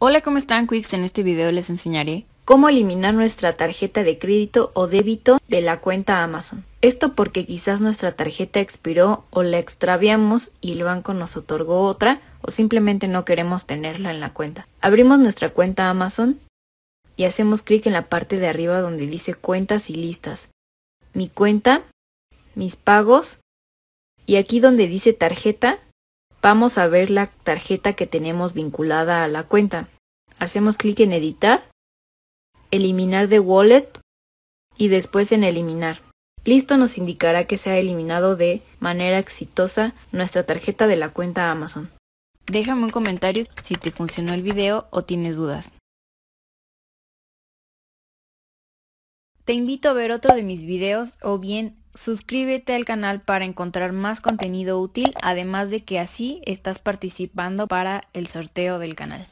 Hola, ¿cómo están Quicks? En este video les enseñaré cómo eliminar nuestra tarjeta de crédito o débito de la cuenta Amazon. Esto porque quizás nuestra tarjeta expiró o la extraviamos y el banco nos otorgó otra o simplemente no queremos tenerla en la cuenta. Abrimos nuestra cuenta Amazon y hacemos clic en la parte de arriba donde dice cuentas y listas. Mi cuenta, mis pagos y aquí donde dice tarjeta vamos a ver la tarjeta que tenemos vinculada a la cuenta. Hacemos clic en editar, eliminar de wallet y después en eliminar. Listo nos indicará que se ha eliminado de manera exitosa nuestra tarjeta de la cuenta Amazon. Déjame un comentario si te funcionó el video o tienes dudas. Te invito a ver otro de mis videos o bien Suscríbete al canal para encontrar más contenido útil, además de que así estás participando para el sorteo del canal.